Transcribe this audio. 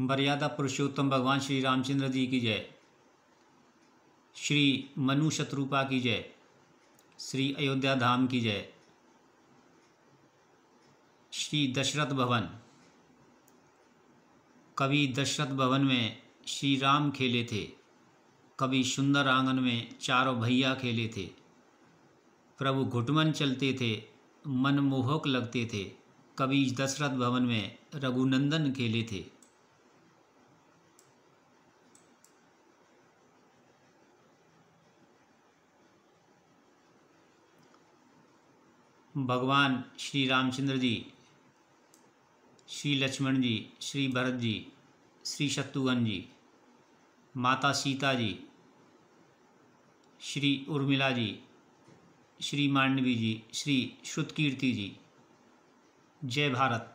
मर्यादा पुरुषोत्तम भगवान श्री रामचंद्र जी की जय श्री मनु शत्रुपा की जय श्री अयोध्या धाम की जय श्री दशरथ भवन कभी दशरथ भवन में श्री राम खेले थे कभी सुंदर आंगन में चारों भैया खेले थे प्रभु घुटमन चलते थे मनमोहक लगते थे कभी दशरथ भवन में रघुनंदन खेले थे भगवान श्री रामचंद्र जी श्री लक्ष्मण जी श्री भरत जी श्री शत्रुघ्न जी माता सीता जी श्री उर्मिला जी श्री मांडवी जी श्री श्रुतकीर्ति जी जय भारत